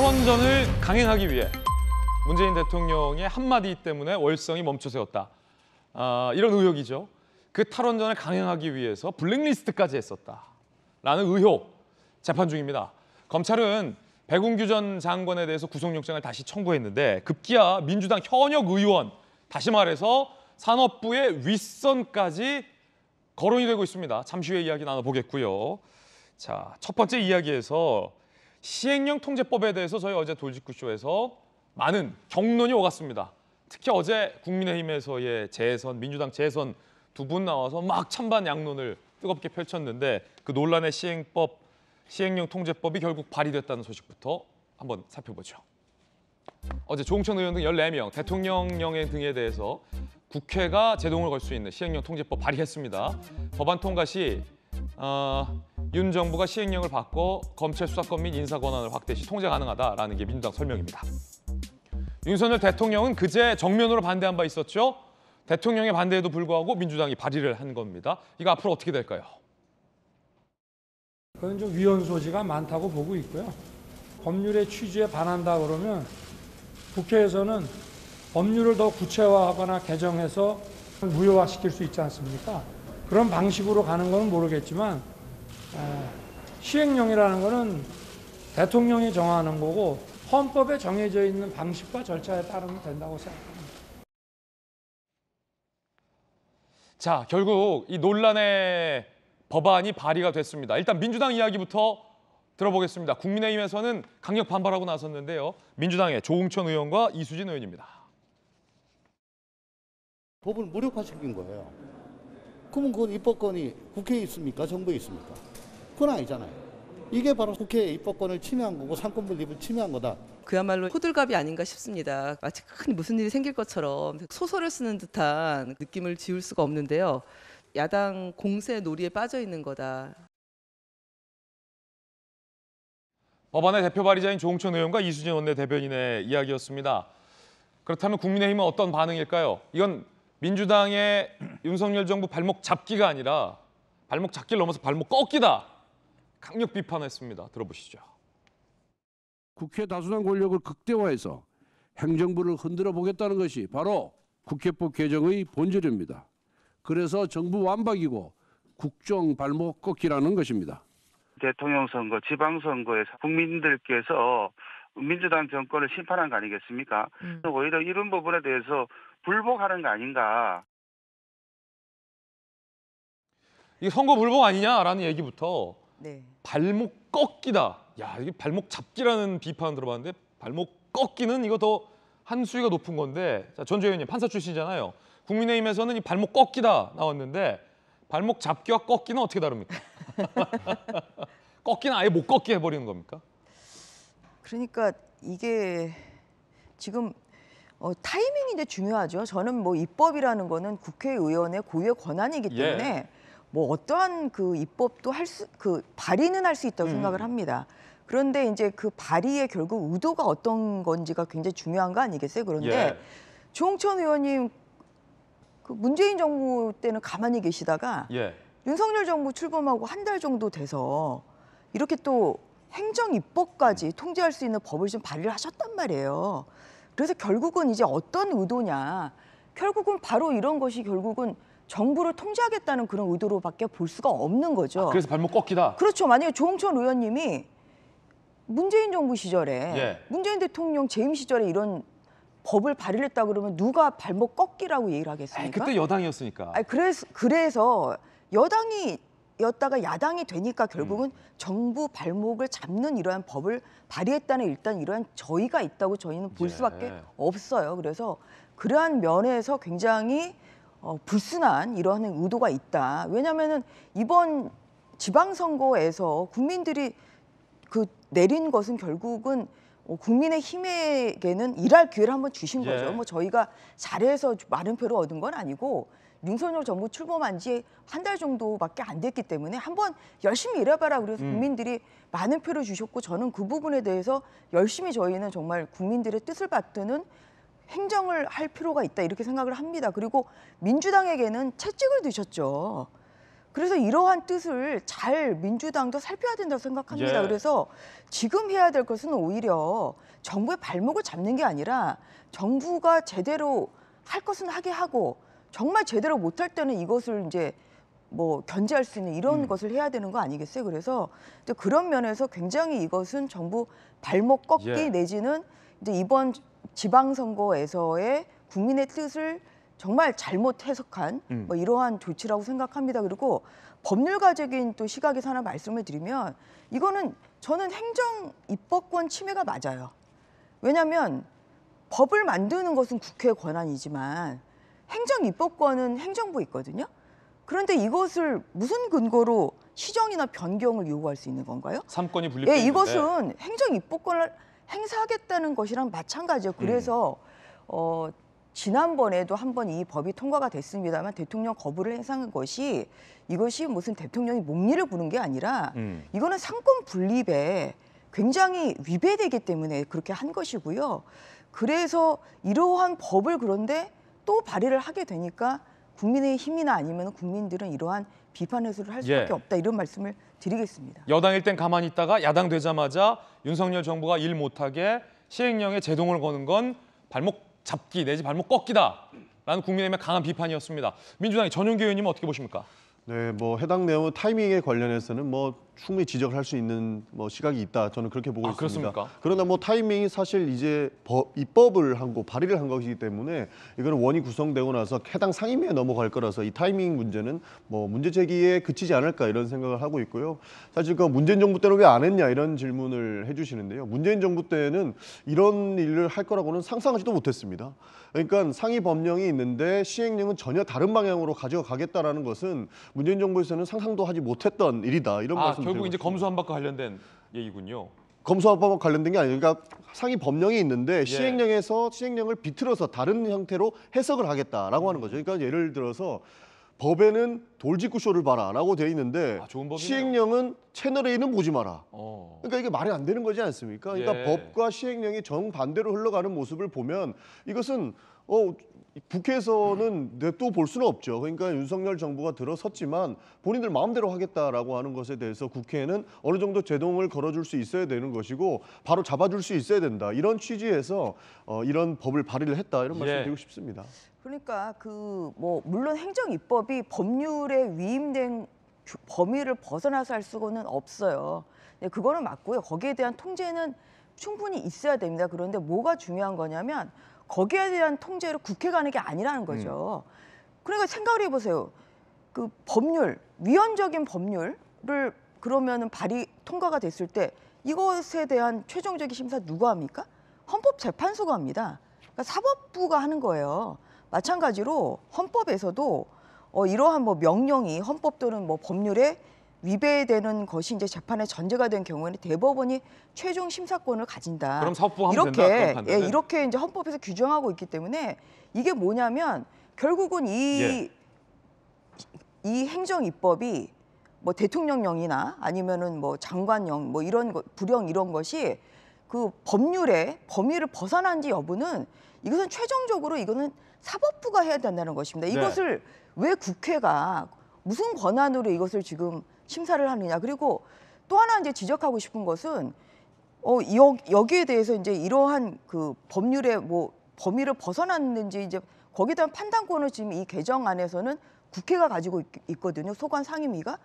탈원전을 강행하기 위해 문재인 대통령의 한마디 때문에 월성이 멈춰세웠다. 아, 이런 의혹이죠. 그 탈원전을 강행하기 위해서 블랙리스트까지 했었다. 라는 의혹 재판 중입니다. 검찰은 백운규 전 장관에 대해서 구속영장을 다시 청구했는데 급기야 민주당 현역 의원, 다시 말해서 산업부의 윗선까지 거론이 되고 있습니다. 잠시 후에 이야기 나눠보겠고요. 자, 첫 번째 이야기에서 시행령 통제법에 대해서 저희 어제 돌직구쇼에서 많은 경론이 오갔습니다. 특히 어제 국민의힘에서의 재선, 민주당 재선 두 분 나와서 막 찬반 양론을 뜨겁게 펼쳤는데 그 논란의 시행법, 시행령 통제법이 결국 발의됐다는 소식부터 한번 살펴보죠. 어제 조홍천 의원 등 14명, 대통령령 등에 대해서 국회가 제동을 걸 수 있는 시행령 통제법 발의했습니다. 법안 통과 시 어, 윤 정부가 시행령을 바꿔 검찰 수사권 및 인사 권한을 확대시 통제 가능하다라는 게 민주당 설명입니다. 윤석열 대통령은 그제 정면으로 반대한 바 있었죠. 대통령의 반대에도 불구하고 민주당이 발의를 한 겁니다. 이거 앞으로 어떻게 될까요? 그건 좀 위헌 소지가 많다고 보고 있고요. 법률의 취지에 반한다 그러면 국회에서는 법률을 더 구체화하거나 개정해서 무효화시킬 수 있지 않습니까? 그런 방식으로 가는 건 모르겠지만 시행령이라는 것은 대통령이 정하는 거고 헌법에 정해져 있는 방식과 절차에 따르면 된다고 생각합니다. 자, 결국 이 논란의 법안이 발의가 됐습니다. 일단 민주당 이야기부터 들어보겠습니다. 국민의힘에서는 강력 반발하고 나섰는데요. 민주당의 조홍천 의원과 이수진 의원입니다. 법을 무력화시킨 거예요. 그러면 그건 입법권이 국회에 있습니까? 정부에 있습니까? 그건 아니잖아요. 이게 바로 국회의 입법권을 침해한 거고 상권분 립을 침해한 거다. 그야말로 호들갑이 아닌가 싶습니다. 마치 큰 무슨 일이 생길 것처럼 소설을 쓰는 듯한 느낌을 지울 수가 없는데요. 야당 공세 놀이에 빠져 있는 거다. 법안의 대표 발의자인 조홍천 의원과 이수진 원내대변인의 이야기였습니다. 그렇다면 국민의힘은 어떤 반응일까요? 이건 민주당의 윤석열 정부 발목 잡기가 아니라 발목 잡기를 넘어서 발목 꺾기다. 강력 비판했습니다. 들어보시죠. 국회 다수당 권력을 극대화해서 행정부를 흔들어 보겠다는 것이 바로 국회법 개정의 본질입니다. 그래서 정부 완박이고 국정 발목 꺾기라는 것입니다. 대통령 선거, 지방 선거에서 국민들께서 민주당 정권을 심판한 거 아니겠습니까? 음. 오히려 이런 부분에 대해서 불복하는 거 아닌가. 이 선거 불복 아니냐라는 얘기부터 네. 발목 꺾기다. 야 이게 발목 잡기라는 비판 들어봤는데 발목 꺾기는 이거 더 한 수위가 높은 건데 자, 전주 의원님 판사 출신이잖아요. 국민의힘에서는 이 발목 꺾기다 나왔는데 발목 잡기와 꺾기는 어떻게 다릅니까? 꺾기는 아예 못 꺾게 해버리는 겁니까? 그러니까 이게 지금 어, 타이밍인데 중요하죠. 저는 뭐 입법이라는 거는 국회의원의 고유의 권한이기 예. 때문에 예. 뭐 어떠한 그 입법도 할 수 그 발의는 할 수 있다고 음. 생각을 합니다. 그런데 이제 그 발의의 결국 의도가 어떤 건지가 굉장히 중요한 거 아니겠어요? 그런데 예. 조홍천 의원님 그 문재인 정부 때는 가만히 계시다가 예. 윤석열 정부 출범하고 한 달 정도 돼서 이렇게 또 행정 입법까지 음. 통제할 수 있는 법을 좀 발의를 하셨단 말이에요. 그래서 결국은 이제 어떤 의도냐. 결국은 바로 이런 것이 결국은 정부를 통제하겠다는 그런 의도로밖에 볼 수가 없는 거죠. 아, 그래서 발목 꺾이다. 그렇죠. 만약에 조홍천 의원님이 문재인 정부 시절에 예. 문재인 대통령 재임 시절에 이런 법을 발의했다 그러면 누가 발목 꺾이라고 얘기를 하겠습니까? 에이, 그때 여당이었으니까. 아니, 그래서 그래서 여당이 였다가 야당이 되니까 결국은 음. 정부 발목을 잡는 이러한 법을 발의했다는 일단 이러한 저희가 있다고 저희는 볼 예. 수밖에 없어요. 그래서 그러한 면에서 굉장히 어, 불순한 이러한 의도가 있다. 왜냐하면은 이번 지방선거에서 국민들이 그 내린 것은 결국은 어, 국민의 힘에게는 일할 기회를 한번 주신 거죠. 예. 뭐 저희가 잘해서 많은 표를 얻은 건 아니고 윤석열 정부 출범한 지 한 달 정도밖에 안 됐기 때문에 한번 열심히 일해봐라 그래서 음. 국민들이 많은 표를 주셨고 저는 그 부분에 대해서 열심히 저희는 정말 국민들의 뜻을 받드는 행정을 할 필요가 있다 이렇게 생각을 합니다. 그리고 민주당에게는 채찍을 드셨죠. 그래서 이러한 뜻을 잘 민주당도 살펴야 된다고 생각합니다. 예. 그래서 지금 해야 될 것은 오히려 정부의 발목을 잡는 게 아니라 정부가 제대로 할 것은 하게 하고 정말 제대로 못할 때는 이것을 이제 뭐 견제할 수 있는 이런 음. 것을 해야 되는 거 아니겠어요? 그래서 이제 그런 면에서 굉장히 이것은 정부 발목 꺾기 예. 내지는 이제 이번 지방선거에서의 국민의 뜻을 정말 잘못 해석한 음. 뭐 이러한 조치라고 생각합니다. 그리고 법률가적인 또 시각에서 하나 말씀을 드리면 이거는 저는 행정 입법권 침해가 맞아요. 왜냐하면 법을 만드는 것은 국회 권한이지만 행정 입법권은 행정부 있거든요. 그런데 이것을 무슨 근거로 시정이나 변경을 요구할 수 있는 건가요? 삼권이 분립 예, 이것은 행정 입법권을 행사하겠다는 것이랑 마찬가지예요. 음. 그래서 음. 어, 지난번에도 한번 이 법이 통과가 됐습니다만 대통령 거부를 행사한 것이 이것이 무슨 대통령이 몽리를 부는 게 아니라 음. 이거는 상권 분립에 굉장히 위배되기 때문에 그렇게 한 것이고요. 그래서 이러한 법을 그런데 또 발의를 하게 되니까 국민의 힘이나 아니면 국민들은 이러한 비판 해소를 할 예. 수밖에 예. 없다 이런 말씀을 드리겠습니다. 여당일 땐 가만히 있다가 야당 되자마자 윤석열 정부가 일 못하게 시행령에 제동을 거는 건 발목 잡기 내지 발목 꺾기다라는 국민의힘의 강한 비판이었습니다. 민주당의 전용기 의원님은 어떻게 보십니까? 네, 뭐 해당 내용 타이밍에 관련해서는 뭐 충분히 지적을 할 수 있는 뭐 시각이 있다. 저는 그렇게 보고 아, 있습니다. 그렇습니까? 그러나 뭐 타이밍이 사실 이제 법, 입법을 한고 발의를 한 것이기 때문에 이거는 원이 구성되고 나서 해당 상임위에 넘어갈 거라서 이 타이밍 문제는 뭐 문제 제기에 그치지 않을까 이런 생각을 하고 있고요. 사실 그 문재인 정부 때는 왜 안 했냐 이런 질문을 해주시는데요. 문재인 정부 때는 이런 일을 할 거라고는 상상하지도 못했습니다. 그러니까 상위 법령이 있는데 시행령은 전혀 다른 방향으로 가져가겠다라는 것은 문재인 정부에서는 상상도 하지 못했던 일이다 이런 아, 말씀 결국 이제 검수한박과 관련된 얘기군요. 검수합법 관련된 게 아니니까 그러니까 상위 법령이 있는데 예. 시행령에서 시행령을 비틀어서 다른 형태로 해석을 하겠다라고 하는 거죠. 그러니까 예를 들어서 법에는 돌직구 쇼를 봐라라고 돼 있는데 아, 시행령은 채널 A는 보지 마라. 어. 그러니까 이게 말이 안 되는 거지 않습니까? 그러니까 예. 법과 시행령이 정 반대로 흘러가는 모습을 보면 이것은 어 국회에서는 네, 또볼 수는 없죠. 그러니까 윤석열 정부가 들어섰지만 본인들 마음대로 하겠다라고 하는 것에 대해서 국회는 어느 정도 제동을 걸어줄 수 있어야 되는 것이고 바로 잡아줄 수 있어야 된다. 이런 취지에서 어, 이런 법을 발의를 했다. 이런 말씀 예. 드리고 싶습니다. 그러니까 그 뭐 물론 행정 입법이 법률에 위임된 범위를 벗어나서 할 수는 없어요. 네, 그거는 맞고요. 거기에 대한 통제는 충분히 있어야 됩니다. 그런데 뭐가 중요한 거냐면 거기에 대한 통제를 국회 가는 게 아니라는 음. 거죠. 음. 그러니까 생각을 해보세요. 그 법률, 위헌적인 법률을 그러면은 발의 통과가 됐을 때 이것에 대한 최종적인 심사 누가 합니까? 헌법재판소가 합니다. 그러니까 사법부가 하는 거예요. 마찬가지로 헌법에서도 어, 이러한 뭐 명령이 헌법 또는 뭐 법률에 위배되는 것이 이제 재판의 전제가 된 경우에는 대법원이 최종 심사권을 가진다. 그럼 서부하면 이렇게 된다, 예, 이렇게 이제 헌법에서 규정하고 있기 때문에 이게 뭐냐면 결국은 이이 예. 이 행정 입법이 뭐 대통령령이나 아니면은 뭐 장관령 뭐 이런 거, 불령 이런 것이 그 법률의 범위를 벗어난지 여부는 이것은 최종적으로 이거는 사법부가 해야 된다는 것입니다. 네. 이것을 네. 왜 국회가 무슨 권한으로 이것을 지금 심사를 하느냐. 그리고 또 하나 이제 지적하고 싶은 것은 어, 여, 여기에 대해서 이제 이러한 그 법률의 뭐 범위를 벗어났는지 이제 거기에 대한 판단권을 지금 이 개정 안에서는 국회가 가지고 있, 거든요 소관 상임위가.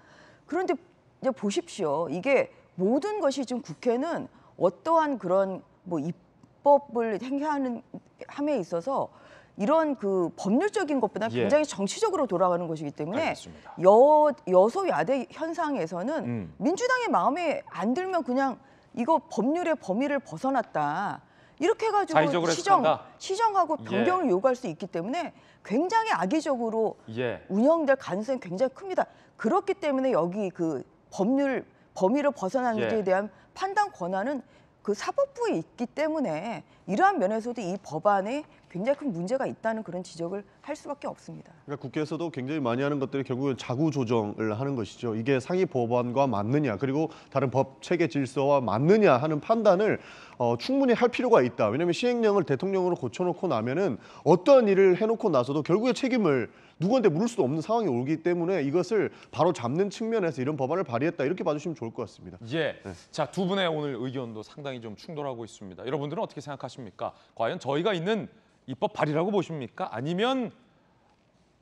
그런데 이제 보십시오. 이게 모든 것이 지금 국회는 어떠한 그런 뭐 입법을 행사하는 함에 있어서 이런 그 법률적인 것보다 예. 굉장히 정치적으로 돌아가는 것이기 때문에 여 여소야대 현상에서는 음. 민주당의 마음에 안 들면 그냥 이거 법률의 범위를 벗어났다. 이렇게 해가지고 시정, 시정하고 예. 변경을 예. 요구할 수 있기 때문에 굉장히 악의적으로 예. 운영될 가능성이 굉장히 큽니다. 그렇기 때문에 여기 그 법률 범위를 벗어난 예. 것에 대한 판단 권한은 그 사법부에 있기 때문에 이러한 면에서도 이 법안에 굉장히 큰 문제가 있다는 그런 지적을 할 수밖에 없습니다. 그러니까 국회에서도 굉장히 많이 하는 것들이 결국은 자구 조정을 하는 것이죠. 이게 상위 법안과 맞느냐 그리고 다른 법 체계 질서와 맞느냐 하는 판단을 어, 충분히 할 필요가 있다. 왜냐하면 시행령을 대통령으로 고쳐놓고 나면은 어떠한 일을 해놓고 나서도 결국에 책임을 누구한테 물을 수도 없는 상황이 오기 때문에 이것을 바로 잡는 측면에서 이런 법안을 발의했다 이렇게 봐주시면 좋을 것 같습니다. 예. 네. 자두 분의 오늘 의견도 상당히 좀 충돌하고 있습니다. 여러분들은 어떻게 생각하십니까? 과연 저희가 있는 입법 발의라고 보십니까? 아니면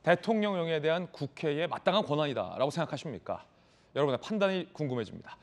대통령령에 대한 국회의 마땅한 권한이다라고 생각하십니까? 여러분의 판단이 궁금해집니다.